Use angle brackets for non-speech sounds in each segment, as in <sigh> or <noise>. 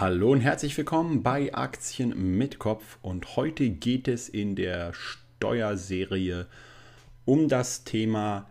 Hallo und herzlich willkommen bei Aktien mit Kopf und heute geht es in der Steuerserie um das Thema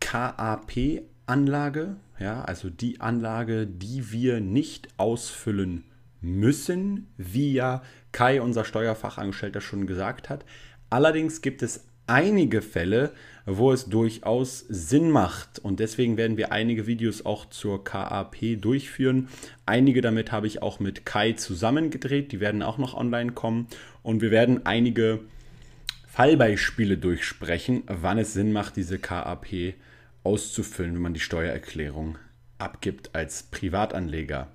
KAP Anlage, ja, also die Anlage, die wir nicht ausfüllen müssen, wie ja Kai unser Steuerfachangestellter schon gesagt hat. Allerdings gibt es einige Fälle, wo es durchaus Sinn macht. Und deswegen werden wir einige Videos auch zur KAP durchführen. Einige damit habe ich auch mit Kai zusammengedreht. Die werden auch noch online kommen. Und wir werden einige Fallbeispiele durchsprechen, wann es Sinn macht, diese KAP auszufüllen, wenn man die Steuererklärung abgibt als Privatanleger.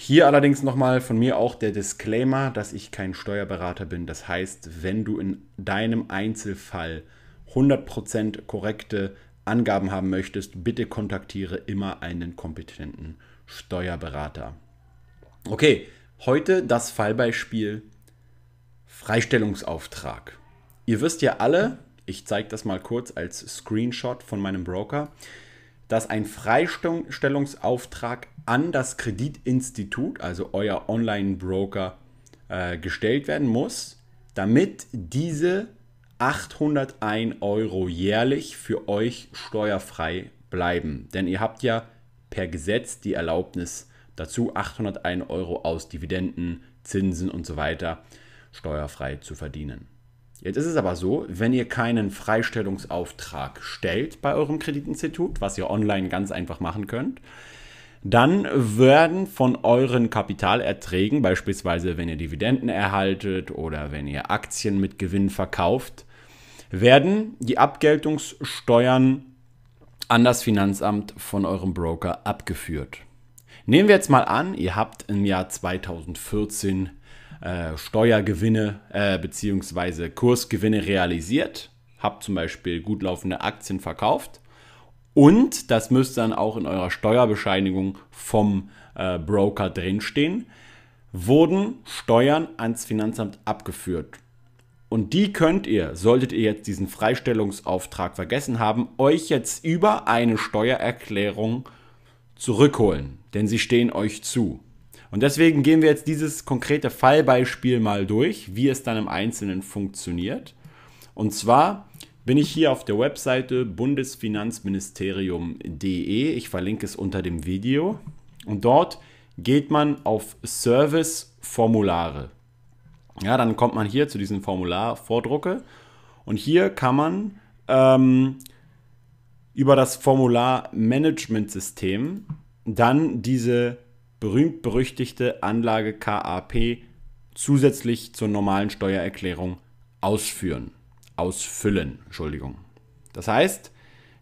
Hier allerdings nochmal von mir auch der Disclaimer, dass ich kein Steuerberater bin. Das heißt, wenn du in deinem Einzelfall 100% korrekte Angaben haben möchtest, bitte kontaktiere immer einen kompetenten Steuerberater. Okay, heute das Fallbeispiel Freistellungsauftrag. Ihr wisst ja alle, ich zeige das mal kurz als Screenshot von meinem Broker, dass ein Freistellungsauftrag an das Kreditinstitut, also euer Online-Broker, äh, gestellt werden muss, damit diese 801 Euro jährlich für euch steuerfrei bleiben. Denn ihr habt ja per Gesetz die Erlaubnis dazu, 801 Euro aus Dividenden, Zinsen und so weiter steuerfrei zu verdienen. Jetzt ist es aber so, wenn ihr keinen Freistellungsauftrag stellt bei eurem Kreditinstitut, was ihr online ganz einfach machen könnt, dann werden von euren Kapitalerträgen, beispielsweise wenn ihr Dividenden erhaltet oder wenn ihr Aktien mit Gewinn verkauft, werden die Abgeltungssteuern an das Finanzamt von eurem Broker abgeführt. Nehmen wir jetzt mal an, ihr habt im Jahr 2014 äh, Steuergewinne äh, bzw. Kursgewinne realisiert, habt zum Beispiel gut laufende Aktien verkauft und das müsste dann auch in eurer Steuerbescheinigung vom äh, Broker drinstehen. Wurden Steuern ans Finanzamt abgeführt. Und die könnt ihr, solltet ihr jetzt diesen Freistellungsauftrag vergessen haben, euch jetzt über eine Steuererklärung zurückholen. Denn sie stehen euch zu. Und deswegen gehen wir jetzt dieses konkrete Fallbeispiel mal durch, wie es dann im Einzelnen funktioniert. Und zwar bin ich hier auf der Webseite bundesfinanzministerium.de. Ich verlinke es unter dem Video. Und dort geht man auf Service-Formulare. Ja, dann kommt man hier zu diesen Formularvordrucke. Und hier kann man ähm, über das Formularmanagementsystem dann diese berühmt-berüchtigte Anlage KAP zusätzlich zur normalen Steuererklärung ausführen ausfüllen. Entschuldigung. Das heißt,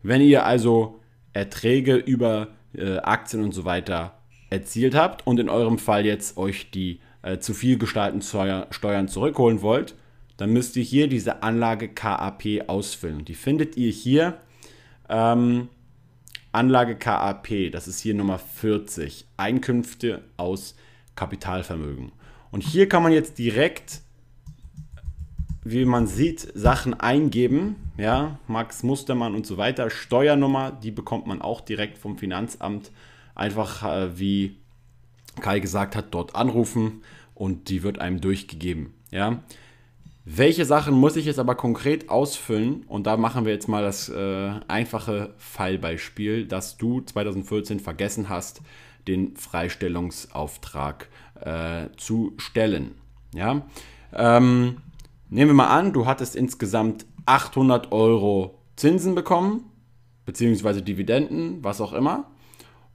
wenn ihr also Erträge über äh, Aktien und so weiter erzielt habt und in eurem Fall jetzt euch die äh, zu viel gestalten Steuern zurückholen wollt, dann müsst ihr hier diese Anlage KAP ausfüllen. Die findet ihr hier. Ähm, Anlage KAP, das ist hier Nummer 40. Einkünfte aus Kapitalvermögen. Und hier kann man jetzt direkt wie man sieht, Sachen eingeben. Ja, Max Mustermann und so weiter. Steuernummer, die bekommt man auch direkt vom Finanzamt. Einfach äh, wie Kai gesagt hat, dort anrufen und die wird einem durchgegeben. Ja. Welche Sachen muss ich jetzt aber konkret ausfüllen? Und da machen wir jetzt mal das äh, einfache Fallbeispiel, dass du 2014 vergessen hast, den Freistellungsauftrag äh, zu stellen. Ja. Ähm, Nehmen wir mal an, du hattest insgesamt 800 Euro Zinsen bekommen, beziehungsweise Dividenden, was auch immer.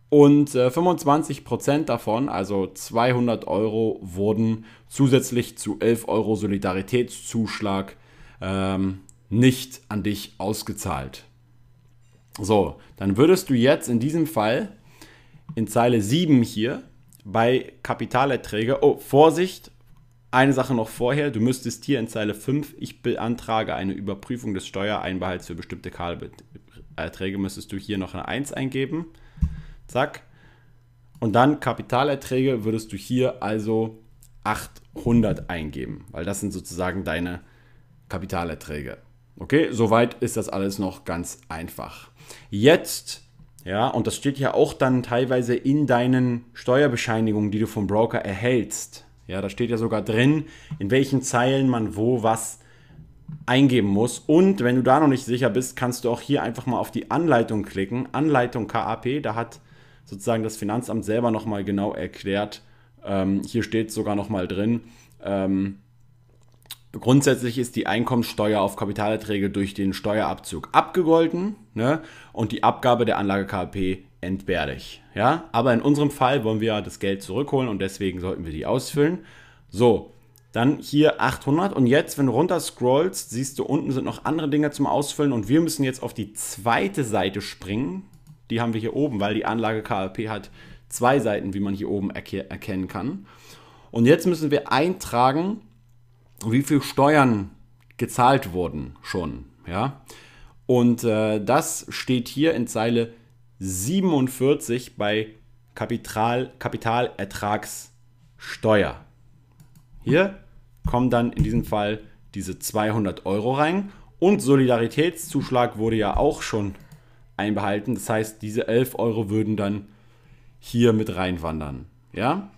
Und äh, 25% davon, also 200 Euro, wurden zusätzlich zu 11 Euro Solidaritätszuschlag ähm, nicht an dich ausgezahlt. So, dann würdest du jetzt in diesem Fall in Zeile 7 hier bei Kapitalerträge, oh, Vorsicht, eine Sache noch vorher, du müsstest hier in Zeile 5, ich beantrage eine Überprüfung des Steuereinbehalts für bestimmte Kapitalerträge, müsstest du hier noch eine 1 eingeben. Zack. Und dann Kapitalerträge würdest du hier also 800 eingeben, weil das sind sozusagen deine Kapitalerträge. Okay, soweit ist das alles noch ganz einfach. Jetzt ja, und das steht ja auch dann teilweise in deinen Steuerbescheinigungen, die du vom Broker erhältst. Ja, da steht ja sogar drin, in welchen Zeilen man wo was eingeben muss. Und wenn du da noch nicht sicher bist, kannst du auch hier einfach mal auf die Anleitung klicken. Anleitung KAP, da hat sozusagen das Finanzamt selber nochmal genau erklärt. Ähm, hier steht sogar nochmal drin. Ähm, grundsätzlich ist die Einkommenssteuer auf Kapitalerträge durch den Steuerabzug abgegolten ne? und die Abgabe der Anlage KAP entbehrlich. Ja? Aber in unserem Fall wollen wir ja das Geld zurückholen und deswegen sollten wir die ausfüllen. So, dann hier 800 und jetzt, wenn du runter scrollst, siehst du unten sind noch andere Dinge zum Ausfüllen und wir müssen jetzt auf die zweite Seite springen. Die haben wir hier oben, weil die Anlage KLP hat zwei Seiten, wie man hier oben erke erkennen kann. Und jetzt müssen wir eintragen, wie viel Steuern gezahlt wurden schon. Ja? Und äh, das steht hier in Zeile 47 bei Kapital, Kapitalertragssteuer. Hier kommen dann in diesem Fall diese 200 Euro rein. Und Solidaritätszuschlag wurde ja auch schon einbehalten. Das heißt, diese 11 Euro würden dann hier mit reinwandern. Ja?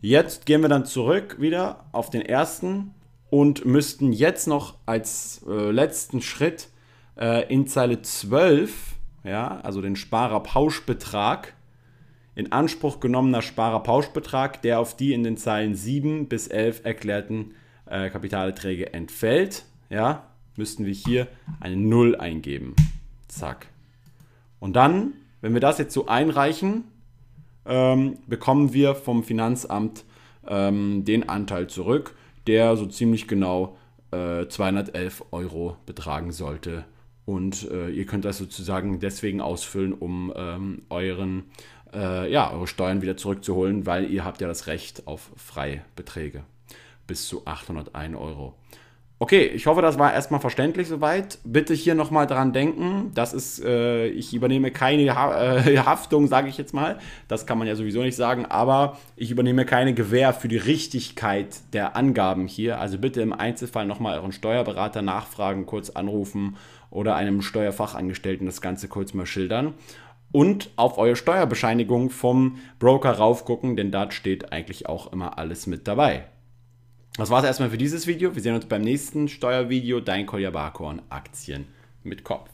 Jetzt gehen wir dann zurück wieder auf den ersten und müssten jetzt noch als äh, letzten Schritt äh, in Zeile 12 ja, also den Sparerpauschbetrag, in Anspruch genommener Sparerpauschbetrag, der auf die in den Zeilen 7 bis 11 erklärten äh, Kapitalerträge entfällt, ja, müssten wir hier eine 0 eingeben. Zack. Und dann, wenn wir das jetzt so einreichen, ähm, bekommen wir vom Finanzamt ähm, den Anteil zurück, der so ziemlich genau äh, 211 Euro betragen sollte und äh, ihr könnt das sozusagen deswegen ausfüllen, um ähm, euren, äh, ja, eure Steuern wieder zurückzuholen, weil ihr habt ja das Recht auf Freibeträge bis zu 801 Euro. Okay, ich hoffe, das war erstmal verständlich soweit. Bitte hier nochmal dran denken. Das ist, äh, ich übernehme keine ha äh, <laughs> Haftung, sage ich jetzt mal. Das kann man ja sowieso nicht sagen, aber ich übernehme keine Gewähr für die Richtigkeit der Angaben hier. Also bitte im Einzelfall nochmal euren Steuerberater nachfragen, kurz anrufen oder einem Steuerfachangestellten das Ganze kurz mal schildern. Und auf eure Steuerbescheinigung vom Broker raufgucken, denn dort steht eigentlich auch immer alles mit dabei. Das war es erstmal für dieses Video. Wir sehen uns beim nächsten Steuervideo. Dein Kolja Barkhorn, Aktien mit Kopf.